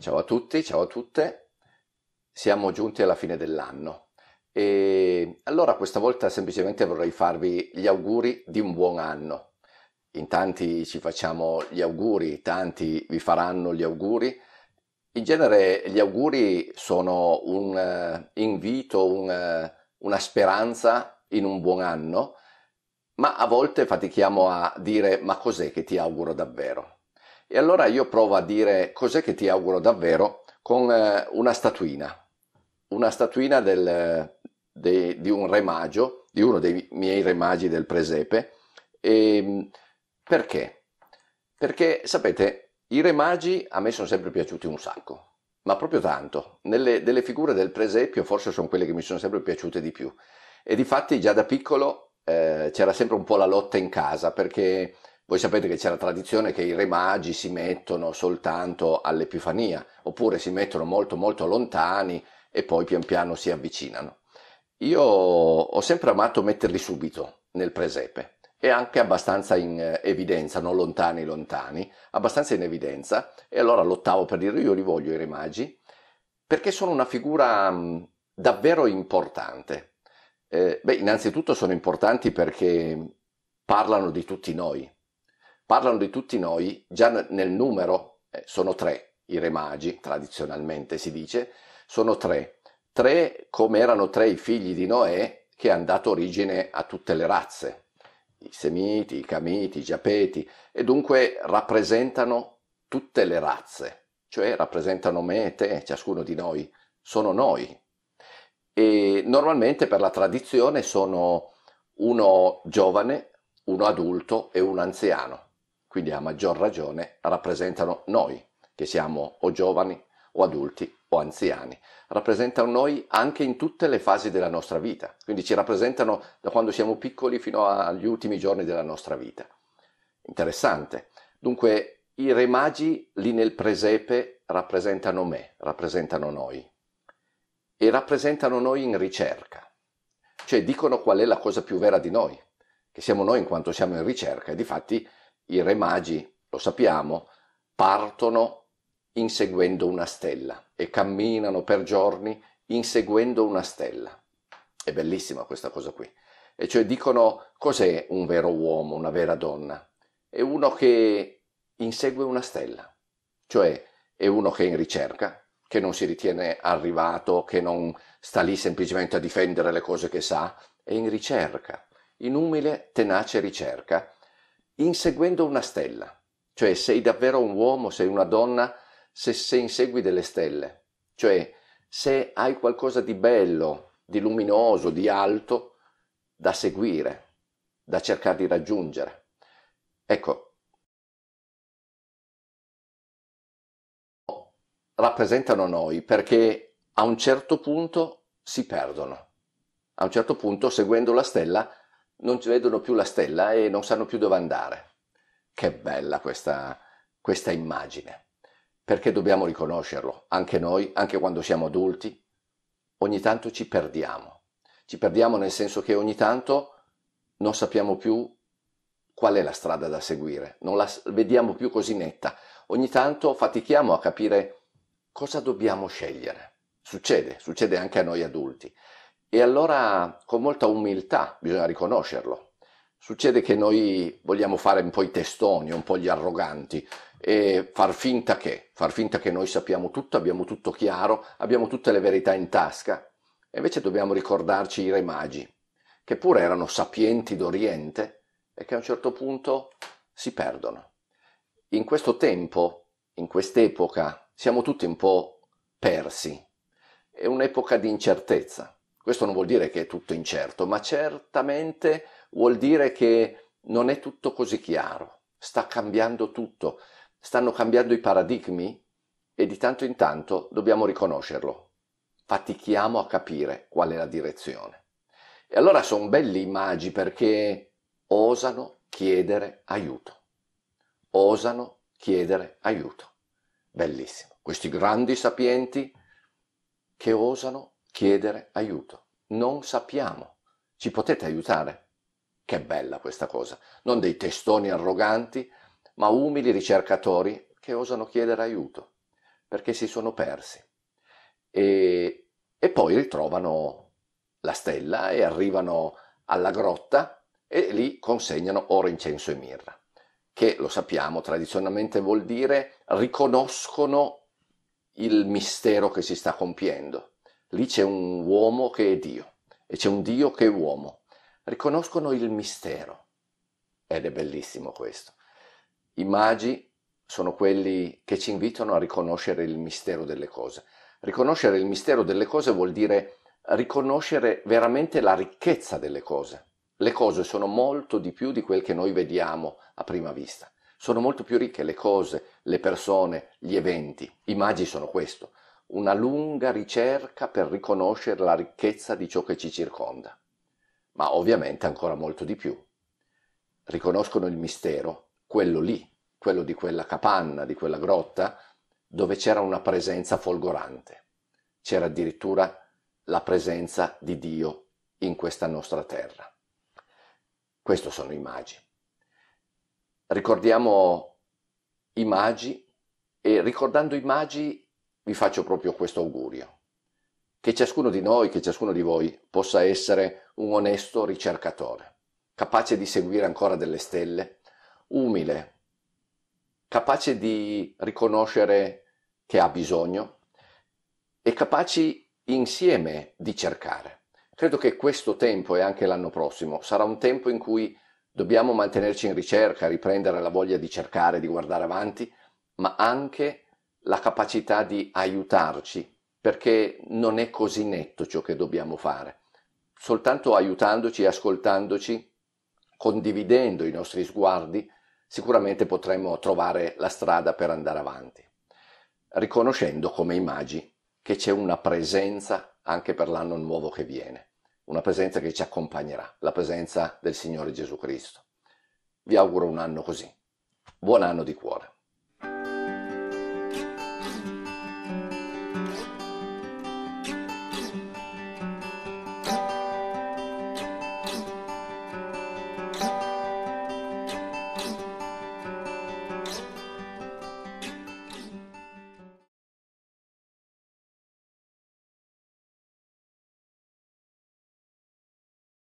Ciao a tutti, ciao a tutte. Siamo giunti alla fine dell'anno e allora questa volta semplicemente vorrei farvi gli auguri di un buon anno. In tanti ci facciamo gli auguri, tanti vi faranno gli auguri. In genere gli auguri sono un uh, invito, un, uh, una speranza in un buon anno, ma a volte fatichiamo a dire ma cos'è che ti auguro davvero? E allora io provo a dire cos'è che ti auguro davvero con eh, una statuina, una statuina del, de, di un re magio, di uno dei miei re magi del presepe. E, ehm, perché? Perché sapete, i re magi a me sono sempre piaciuti un sacco, ma proprio tanto. Nelle, delle figure del presepio forse sono quelle che mi sono sempre piaciute di più. E difatti già da piccolo eh, c'era sempre un po' la lotta in casa perché voi sapete che c'è la tradizione che i re magi si mettono soltanto all'Epifania, oppure si mettono molto molto lontani e poi pian piano si avvicinano. Io ho sempre amato metterli subito nel presepe e anche abbastanza in eh, evidenza, non lontani lontani, abbastanza in evidenza e allora lottavo per dire io li voglio i re magi perché sono una figura mm, davvero importante. Eh, beh, innanzitutto sono importanti perché mm, parlano di tutti noi, parlano di tutti noi già nel numero, eh, sono tre i re magi, tradizionalmente si dice, sono tre. Tre come erano tre i figli di Noè che hanno dato origine a tutte le razze, i Semiti, i Camiti, i Giapeti, e dunque rappresentano tutte le razze, cioè rappresentano me e te, ciascuno di noi, sono noi. E normalmente per la tradizione sono uno giovane, uno adulto e un anziano quindi a maggior ragione rappresentano noi, che siamo o giovani o adulti o anziani, rappresentano noi anche in tutte le fasi della nostra vita, quindi ci rappresentano da quando siamo piccoli fino agli ultimi giorni della nostra vita. Interessante. Dunque, i re magi lì nel presepe rappresentano me, rappresentano noi e rappresentano noi in ricerca, cioè dicono qual è la cosa più vera di noi, che siamo noi in quanto siamo in ricerca e di fatti i re magi, lo sappiamo, partono inseguendo una stella e camminano per giorni inseguendo una stella. È bellissima questa cosa qui. E cioè dicono cos'è un vero uomo, una vera donna? È uno che insegue una stella, cioè è uno che è in ricerca, che non si ritiene arrivato, che non sta lì semplicemente a difendere le cose che sa, è in ricerca, in umile, tenace ricerca inseguendo una stella. Cioè sei davvero un uomo, sei una donna, se, se insegui delle stelle. Cioè se hai qualcosa di bello, di luminoso, di alto, da seguire, da cercare di raggiungere. Ecco, rappresentano noi perché a un certo punto si perdono. A un certo punto, seguendo la stella, non vedono più la stella e non sanno più dove andare. Che bella questa, questa immagine, perché dobbiamo riconoscerlo, anche noi, anche quando siamo adulti, ogni tanto ci perdiamo, ci perdiamo nel senso che ogni tanto non sappiamo più qual è la strada da seguire, non la vediamo più così netta, ogni tanto fatichiamo a capire cosa dobbiamo scegliere. Succede, succede anche a noi adulti. E allora con molta umiltà bisogna riconoscerlo. Succede che noi vogliamo fare un po' i testoni, un po' gli arroganti e far finta che, far finta che noi sappiamo tutto, abbiamo tutto chiaro, abbiamo tutte le verità in tasca. E invece dobbiamo ricordarci i re magi, che pure erano sapienti d'Oriente e che a un certo punto si perdono. In questo tempo, in quest'epoca, siamo tutti un po' persi. È un'epoca di incertezza questo non vuol dire che è tutto incerto, ma certamente vuol dire che non è tutto così chiaro, sta cambiando tutto, stanno cambiando i paradigmi e di tanto in tanto dobbiamo riconoscerlo. Fatichiamo a capire qual è la direzione. E allora sono belli i magi perché osano chiedere aiuto. Osano chiedere aiuto. Bellissimo. Questi grandi sapienti che osano chiedere aiuto. Non sappiamo. Ci potete aiutare? Che bella questa cosa. Non dei testoni arroganti, ma umili ricercatori che osano chiedere aiuto, perché si sono persi. E, e poi ritrovano la stella e arrivano alla grotta e lì consegnano oro, incenso e mirra, che lo sappiamo tradizionalmente vuol dire riconoscono il mistero che si sta compiendo Lì c'è un uomo che è Dio e c'è un Dio che è uomo. Riconoscono il mistero ed è bellissimo questo. I magi sono quelli che ci invitano a riconoscere il mistero delle cose. Riconoscere il mistero delle cose vuol dire riconoscere veramente la ricchezza delle cose. Le cose sono molto di più di quel che noi vediamo a prima vista. Sono molto più ricche le cose, le persone, gli eventi. I magi sono questo una lunga ricerca per riconoscere la ricchezza di ciò che ci circonda, ma ovviamente ancora molto di più. Riconoscono il mistero, quello lì, quello di quella capanna, di quella grotta, dove c'era una presenza folgorante. C'era addirittura la presenza di Dio in questa nostra terra. Queste sono i magi. Ricordiamo i magi e ricordando i magi vi faccio proprio questo augurio. Che ciascuno di noi, che ciascuno di voi possa essere un onesto ricercatore, capace di seguire ancora delle stelle, umile, capace di riconoscere che ha bisogno e capaci insieme di cercare. Credo che questo tempo e anche l'anno prossimo sarà un tempo in cui dobbiamo mantenerci in ricerca, riprendere la voglia di cercare, di guardare avanti, ma anche di la capacità di aiutarci, perché non è così netto ciò che dobbiamo fare. Soltanto aiutandoci, ascoltandoci, condividendo i nostri sguardi, sicuramente potremo trovare la strada per andare avanti, riconoscendo come immagini che c'è una presenza anche per l'anno nuovo che viene, una presenza che ci accompagnerà, la presenza del Signore Gesù Cristo. Vi auguro un anno così. Buon anno di cuore.